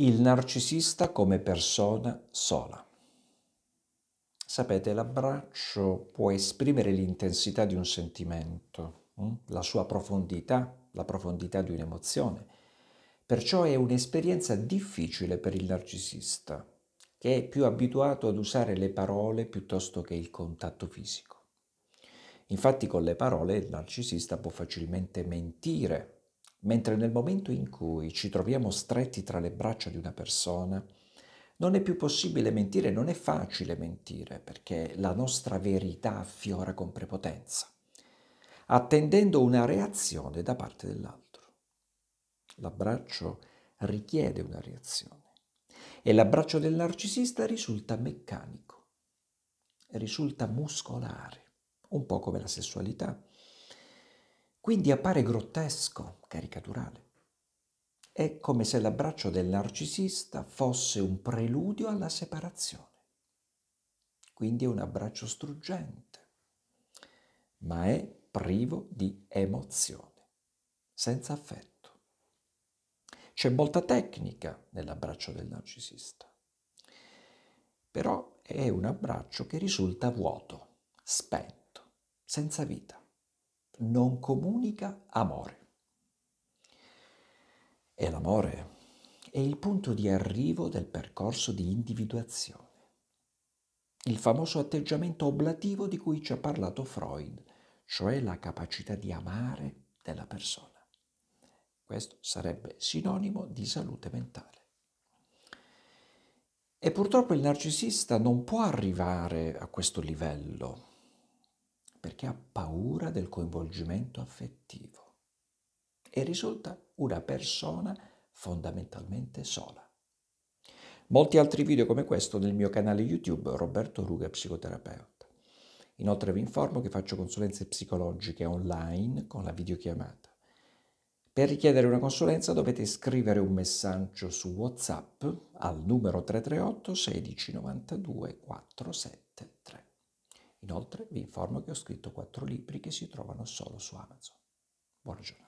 il narcisista come persona sola. Sapete, l'abbraccio può esprimere l'intensità di un sentimento, mm? la sua profondità, la profondità di un'emozione. Perciò è un'esperienza difficile per il narcisista, che è più abituato ad usare le parole piuttosto che il contatto fisico. Infatti con le parole il narcisista può facilmente mentire mentre nel momento in cui ci troviamo stretti tra le braccia di una persona, non è più possibile mentire, non è facile mentire, perché la nostra verità affiora con prepotenza, attendendo una reazione da parte dell'altro. L'abbraccio richiede una reazione e l'abbraccio del narcisista risulta meccanico, risulta muscolare, un po' come la sessualità quindi appare grottesco, caricaturale. È come se l'abbraccio del narcisista fosse un preludio alla separazione. Quindi è un abbraccio struggente, ma è privo di emozione, senza affetto. C'è molta tecnica nell'abbraccio del narcisista, però è un abbraccio che risulta vuoto, spento, senza vita non comunica amore. E l'amore è il punto di arrivo del percorso di individuazione. Il famoso atteggiamento oblativo di cui ci ha parlato Freud, cioè la capacità di amare della persona. Questo sarebbe sinonimo di salute mentale. E purtroppo il narcisista non può arrivare a questo livello perché ha paura del coinvolgimento affettivo e risulta una persona fondamentalmente sola. Molti altri video come questo nel mio canale YouTube Roberto Ruga Psicoterapeuta. Inoltre vi informo che faccio consulenze psicologiche online con la videochiamata. Per richiedere una consulenza dovete scrivere un messaggio su WhatsApp al numero 338 16 92 473. Inoltre vi informo che ho scritto quattro libri che si trovano solo su Amazon. Buona giornata.